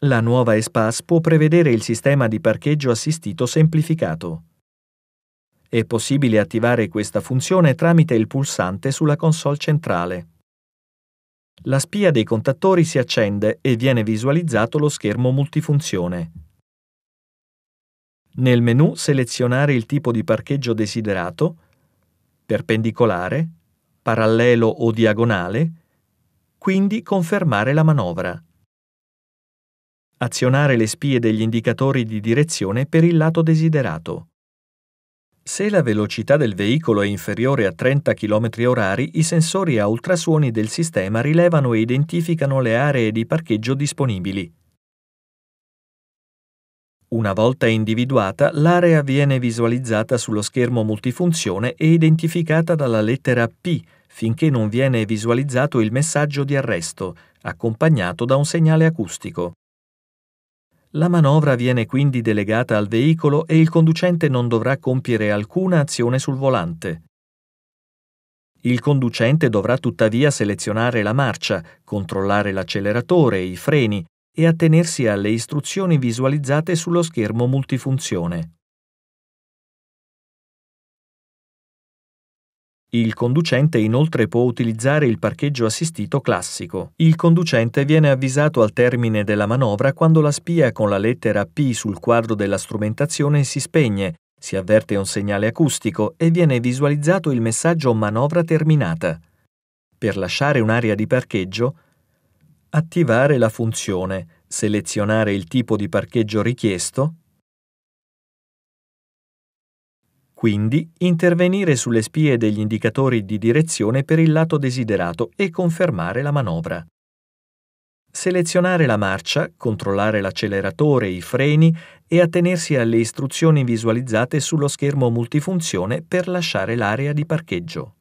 La nuova ESPAS può prevedere il sistema di parcheggio assistito semplificato. È possibile attivare questa funzione tramite il pulsante sulla console centrale. La spia dei contattori si accende e viene visualizzato lo schermo multifunzione. Nel menu selezionare il tipo di parcheggio desiderato, perpendicolare, parallelo o diagonale, quindi confermare la manovra azionare le spie degli indicatori di direzione per il lato desiderato. Se la velocità del veicolo è inferiore a 30 km h i sensori a ultrasuoni del sistema rilevano e identificano le aree di parcheggio disponibili. Una volta individuata, l'area viene visualizzata sullo schermo multifunzione e identificata dalla lettera P finché non viene visualizzato il messaggio di arresto, accompagnato da un segnale acustico. La manovra viene quindi delegata al veicolo e il conducente non dovrà compiere alcuna azione sul volante. Il conducente dovrà tuttavia selezionare la marcia, controllare l'acceleratore, i freni e attenersi alle istruzioni visualizzate sullo schermo multifunzione. Il conducente inoltre può utilizzare il parcheggio assistito classico. Il conducente viene avvisato al termine della manovra quando la spia con la lettera P sul quadro della strumentazione si spegne, si avverte un segnale acustico e viene visualizzato il messaggio manovra terminata. Per lasciare un'area di parcheggio, attivare la funzione, selezionare il tipo di parcheggio richiesto quindi intervenire sulle spie degli indicatori di direzione per il lato desiderato e confermare la manovra. Selezionare la marcia, controllare l'acceleratore, i freni e attenersi alle istruzioni visualizzate sullo schermo multifunzione per lasciare l'area di parcheggio.